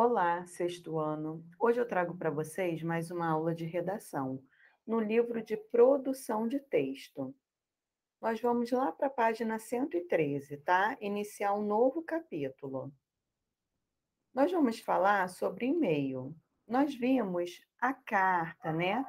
Olá, sexto ano. Hoje eu trago para vocês mais uma aula de redação no livro de produção de texto. Nós vamos lá para a página 113, tá? Iniciar um novo capítulo. Nós vamos falar sobre e-mail. Nós vimos a carta, né?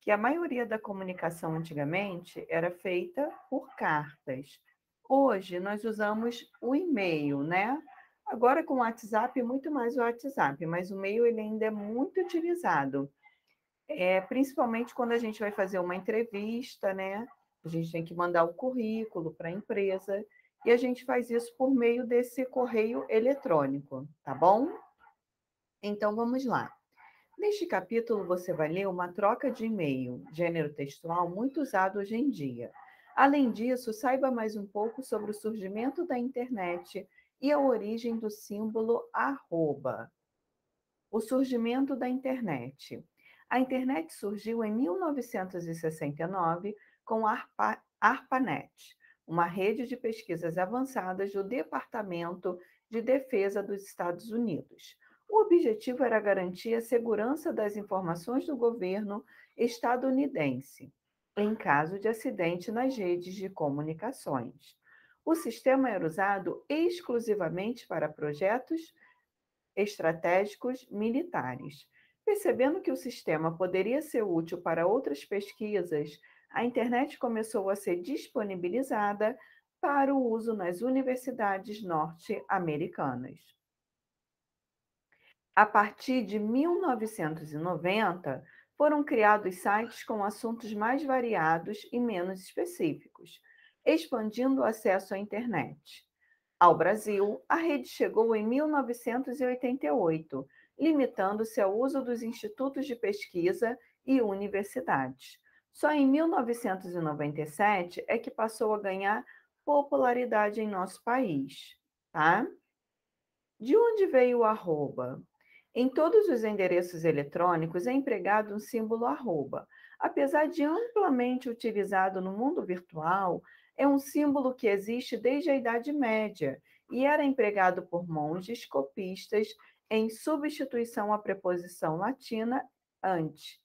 Que a maioria da comunicação antigamente era feita por cartas. Hoje nós usamos o e-mail, né? Agora com o WhatsApp, é muito mais o WhatsApp, mas o e-mail ele ainda é muito utilizado. É, principalmente quando a gente vai fazer uma entrevista, né? A gente tem que mandar o currículo para a empresa e a gente faz isso por meio desse correio eletrônico, tá bom? Então vamos lá. Neste capítulo você vai ler uma troca de e-mail, gênero textual muito usado hoje em dia. Além disso, saiba mais um pouco sobre o surgimento da internet e a origem do símbolo arroba. O surgimento da internet. A internet surgiu em 1969 com a ARPA, ARPANET, uma rede de pesquisas avançadas do Departamento de Defesa dos Estados Unidos. O objetivo era garantir a segurança das informações do governo estadunidense em caso de acidente nas redes de comunicações o sistema era usado exclusivamente para projetos estratégicos militares. Percebendo que o sistema poderia ser útil para outras pesquisas, a internet começou a ser disponibilizada para o uso nas universidades norte-americanas. A partir de 1990, foram criados sites com assuntos mais variados e menos específicos expandindo o acesso à internet. Ao Brasil, a rede chegou em 1988, limitando-se ao uso dos institutos de pesquisa e universidades. Só em 1997 é que passou a ganhar popularidade em nosso país, tá? De onde veio o arroba? Em todos os endereços eletrônicos é empregado um símbolo arroba. Apesar de amplamente utilizado no mundo virtual, é um símbolo que existe desde a Idade Média e era empregado por monges copistas em substituição à preposição latina ante,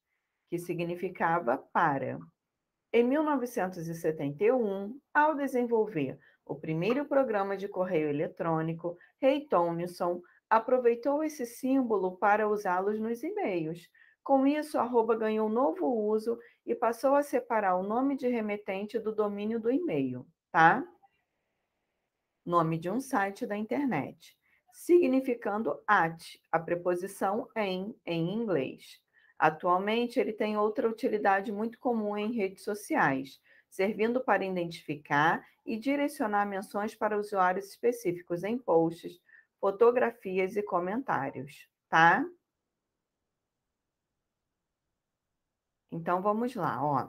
que significava para. Em 1971, ao desenvolver o primeiro programa de correio eletrônico, Ray Tomlinson aproveitou esse símbolo para usá-los nos e-mails. Com isso, a arroba ganhou novo uso e passou a separar o nome de remetente do domínio do e-mail, tá? Nome de um site da internet, significando at, a preposição em em inglês. Atualmente, ele tem outra utilidade muito comum em redes sociais, servindo para identificar e direcionar menções para usuários específicos em posts, fotografias e comentários, tá? Então vamos lá, ó.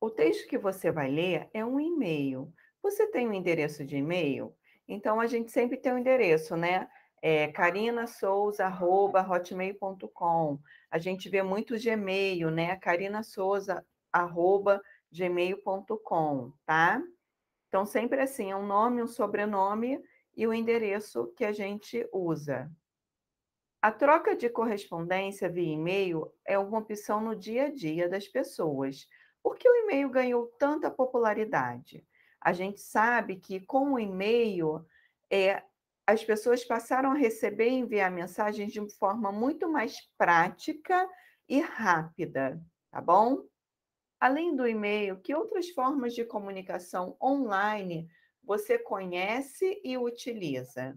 O texto que você vai ler é um e-mail. Você tem um endereço de e-mail? Então a gente sempre tem um endereço, né? É carinasouza@hotmail.com. A gente vê muito Gmail, né? carinasouza@gmail.com, tá? Então sempre assim, é um nome, um sobrenome e o endereço que a gente usa. A troca de correspondência via e-mail é uma opção no dia a dia das pessoas. Por que o e-mail ganhou tanta popularidade? A gente sabe que com o e-mail é, as pessoas passaram a receber e enviar mensagens de forma muito mais prática e rápida, tá bom? Além do e-mail, que outras formas de comunicação online você conhece e utiliza?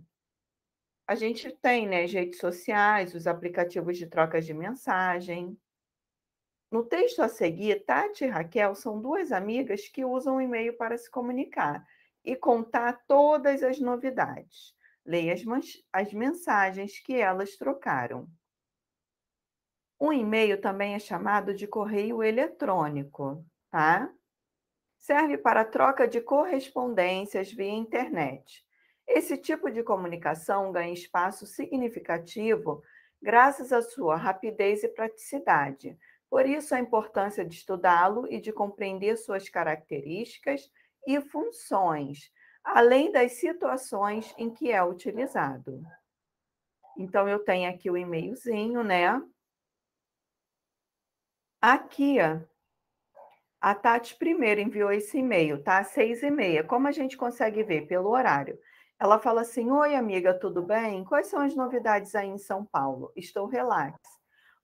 a gente tem né, as redes sociais, os aplicativos de trocas de mensagem. No texto a seguir, Tati e Raquel são duas amigas que usam o e-mail para se comunicar e contar todas as novidades. Leia as, as mensagens que elas trocaram. O e-mail também é chamado de correio eletrônico, tá? Serve para troca de correspondências via internet esse tipo de comunicação ganha espaço significativo graças à sua rapidez e praticidade. Por isso, a importância de estudá-lo e de compreender suas características e funções, além das situações em que é utilizado. Então, eu tenho aqui o e-mailzinho, né? Aqui, a Tati primeiro enviou esse e-mail, tá? Seis e meia. Como a gente consegue ver pelo horário? Ela fala assim: Oi, amiga, tudo bem? Quais são as novidades aí em São Paulo? Estou relax.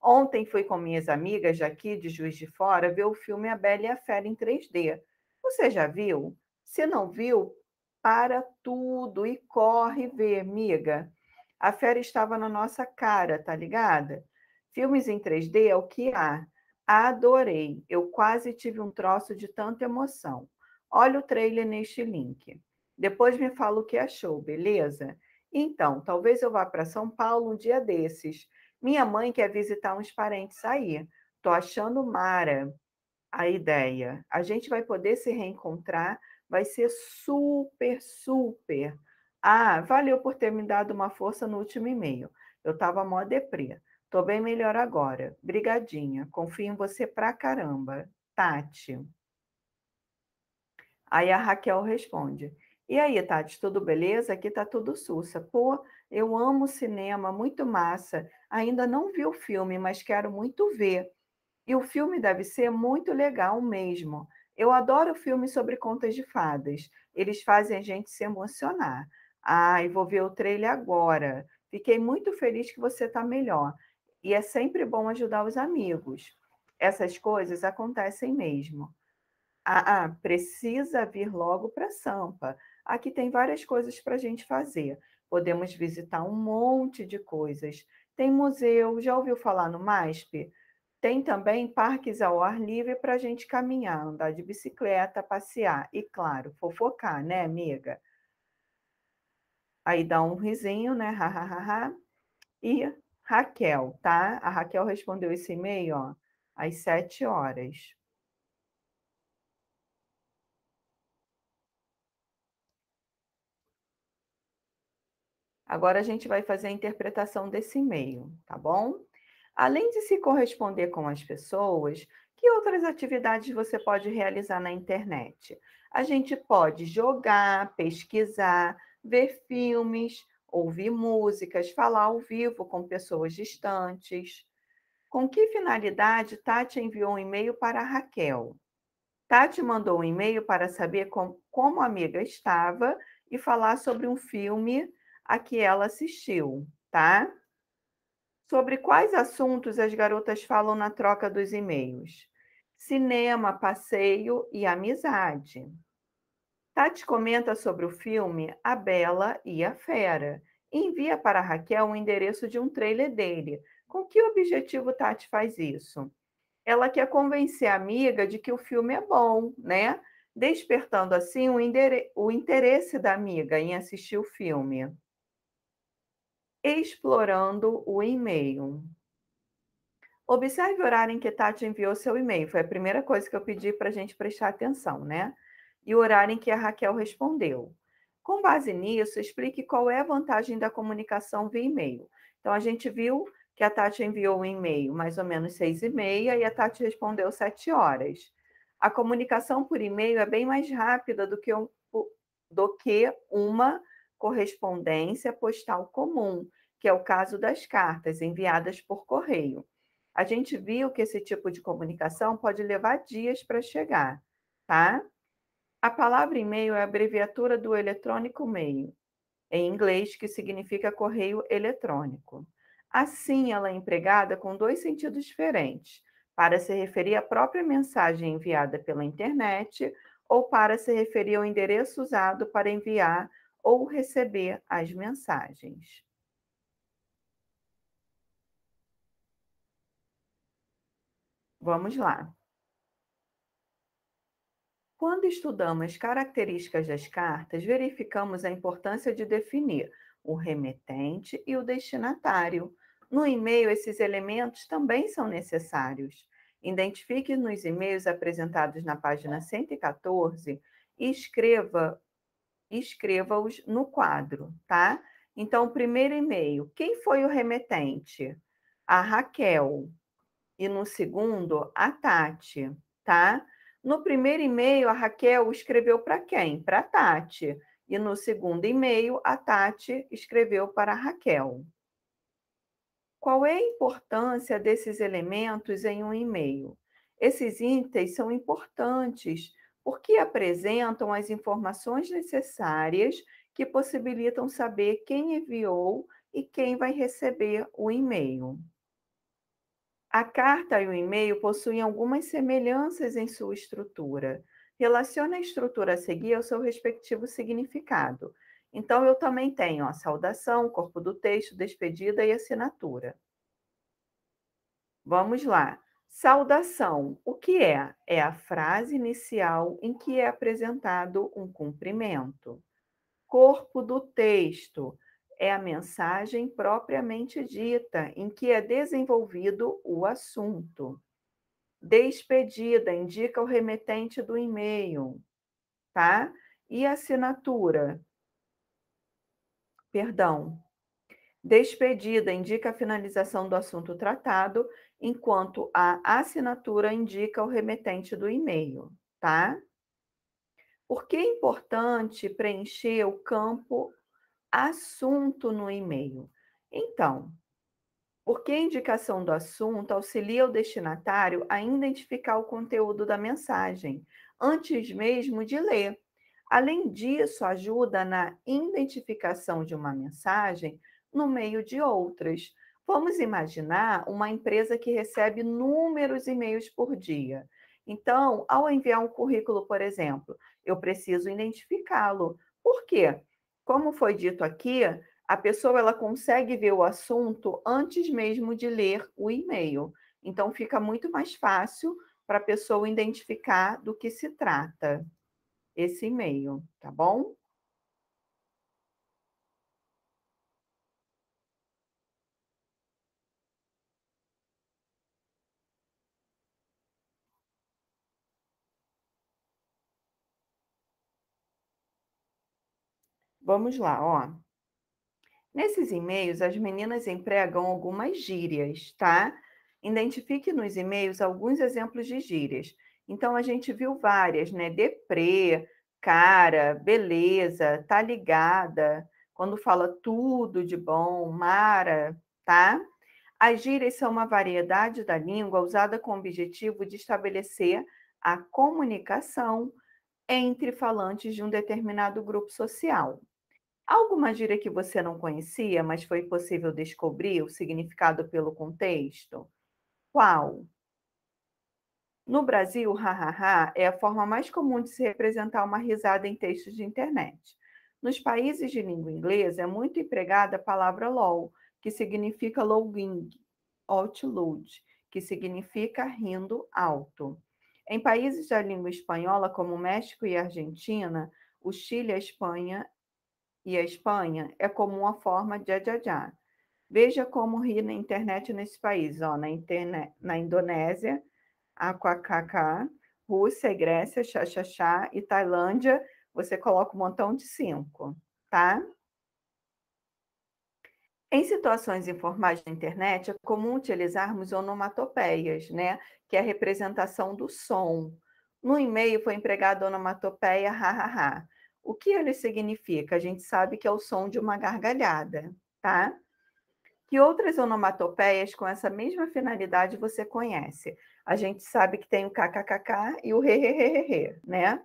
Ontem fui com minhas amigas aqui de Juiz de Fora ver o filme A Bela e a Fera em 3D. Você já viu? Se não viu, para tudo e corre ver, amiga. A fera estava na nossa cara, tá ligada? Filmes em 3D é o que há. Adorei. Eu quase tive um troço de tanta emoção. Olha o trailer neste link. Depois me fala o que achou, beleza? Então, talvez eu vá para São Paulo um dia desses. Minha mãe quer visitar uns parentes aí. Tô achando Mara a ideia. A gente vai poder se reencontrar, vai ser super, super. Ah, valeu por ter me dado uma força no último e-mail. Eu tava mó deprê. Tô bem melhor agora. Brigadinha. Confio em você pra caramba. Tati. Aí a Raquel responde: e aí, Tati, tudo beleza? Aqui tá tudo sussa. Pô, eu amo cinema, muito massa. Ainda não vi o filme, mas quero muito ver. E o filme deve ser muito legal mesmo. Eu adoro filmes sobre contas de fadas. Eles fazem a gente se emocionar. e vou ver o trailer agora. Fiquei muito feliz que você está melhor. E é sempre bom ajudar os amigos. Essas coisas acontecem mesmo. Ah, ah, precisa vir logo para Sampa. Aqui tem várias coisas para a gente fazer. Podemos visitar um monte de coisas. Tem museu, já ouviu falar no MASP? Tem também parques ao ar livre para a gente caminhar, andar de bicicleta, passear e, claro, fofocar, né, amiga? Aí dá um risinho, né? Ha, ha, ha, E Raquel, tá? A Raquel respondeu esse e-mail ó, às sete horas. Agora a gente vai fazer a interpretação desse e-mail, tá bom? Além de se corresponder com as pessoas, que outras atividades você pode realizar na internet? A gente pode jogar, pesquisar, ver filmes, ouvir músicas, falar ao vivo com pessoas distantes. Com que finalidade Tati enviou um e-mail para Raquel? Tati mandou um e-mail para saber com, como a amiga estava e falar sobre um filme a que ela assistiu, tá? Sobre quais assuntos as garotas falam na troca dos e-mails? Cinema, passeio e amizade. Tati comenta sobre o filme A Bela e a Fera envia para Raquel o endereço de um trailer dele. Com que objetivo Tati faz isso? Ela quer convencer a amiga de que o filme é bom, né? Despertando assim o, o interesse da amiga em assistir o filme explorando o e-mail. Observe o horário em que Tati enviou seu e-mail. Foi a primeira coisa que eu pedi para a gente prestar atenção, né? E o horário em que a Raquel respondeu. Com base nisso, explique qual é a vantagem da comunicação via e-mail. Então, a gente viu que a Tati enviou um e-mail mais ou menos seis e meia e a Tati respondeu sete horas. A comunicação por e-mail é bem mais rápida do que, um, do que uma correspondência postal comum, que é o caso das cartas enviadas por correio. A gente viu que esse tipo de comunicação pode levar dias para chegar, tá? A palavra e-mail é a abreviatura do eletrônico meio, em inglês, que significa correio eletrônico. Assim, ela é empregada com dois sentidos diferentes: para se referir à própria mensagem enviada pela internet ou para se referir ao endereço usado para enviar ou receber as mensagens. Vamos lá. Quando estudamos características das cartas, verificamos a importância de definir o remetente e o destinatário. No e-mail, esses elementos também são necessários. Identifique nos e-mails apresentados na página 114 e escreva escreva-os no quadro, tá? Então, primeiro e-mail, quem foi o remetente? A Raquel. E no segundo, a Tati, tá? No primeiro e-mail, a Raquel escreveu para quem? Para a Tati. E no segundo e-mail, a Tati escreveu para a Raquel. Qual é a importância desses elementos em um e-mail? Esses itens são importantes porque apresentam as informações necessárias que possibilitam saber quem enviou e quem vai receber o e-mail. A carta e o e-mail possuem algumas semelhanças em sua estrutura. Relaciona a estrutura a seguir ao seu respectivo significado. Então, eu também tenho a saudação, corpo do texto, despedida e assinatura. Vamos lá. Saudação, o que é? É a frase inicial em que é apresentado um cumprimento. Corpo do texto é a mensagem propriamente dita, em que é desenvolvido o assunto. Despedida indica o remetente do e-mail, tá? E assinatura. Perdão. Despedida indica a finalização do assunto tratado enquanto a assinatura indica o remetente do e-mail, tá? Por que é importante preencher o campo assunto no e-mail? Então, porque a indicação do assunto auxilia o destinatário a identificar o conteúdo da mensagem, antes mesmo de ler. Além disso, ajuda na identificação de uma mensagem no meio de outras, Vamos imaginar uma empresa que recebe inúmeros e-mails por dia. Então, ao enviar um currículo, por exemplo, eu preciso identificá-lo. Por quê? Como foi dito aqui, a pessoa ela consegue ver o assunto antes mesmo de ler o e-mail. Então, fica muito mais fácil para a pessoa identificar do que se trata esse e-mail, tá bom? Vamos lá, ó. Nesses e-mails, as meninas empregam algumas gírias, tá? Identifique nos e-mails alguns exemplos de gírias. Então, a gente viu várias, né? Deprê, cara, beleza, tá ligada, quando fala tudo de bom, mara, tá? As gírias são uma variedade da língua usada com o objetivo de estabelecer a comunicação entre falantes de um determinado grupo social. Alguma gíria que você não conhecia, mas foi possível descobrir o significado pelo contexto? Qual? No Brasil, hahaha é a forma mais comum de se representar uma risada em textos de internet. Nos países de língua inglesa, é muito empregada a palavra LOL, que significa lowing, outloud, que significa rindo alto. Em países da língua espanhola, como México e Argentina, o Chile e a Espanha e a Espanha é como uma forma de adjadjá. Veja como ri na internet nesse país, ó, na, interne... na Indonésia, Aquacacá, Rússia, e Grécia, Xaxaxá e Tailândia, você coloca um montão de cinco, tá? Em situações informais na internet, é comum utilizarmos onomatopeias, né? Que é a representação do som. No e-mail foi empregada ha, ha, ha. O que ele significa? A gente sabe que é o som de uma gargalhada, tá? Que outras onomatopeias com essa mesma finalidade você conhece? A gente sabe que tem o kkkk e o rehehehehe, né?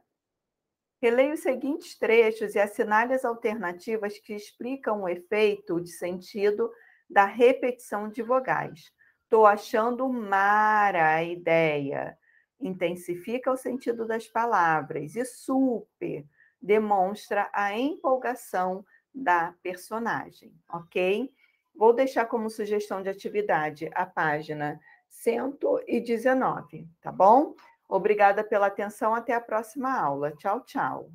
Releia os seguintes trechos e assinale as alternativas que explicam o efeito de sentido da repetição de vogais. Estou achando mara a ideia. Intensifica o sentido das palavras. E super demonstra a empolgação da personagem, ok? Vou deixar como sugestão de atividade a página 119, tá bom? Obrigada pela atenção, até a próxima aula. Tchau, tchau.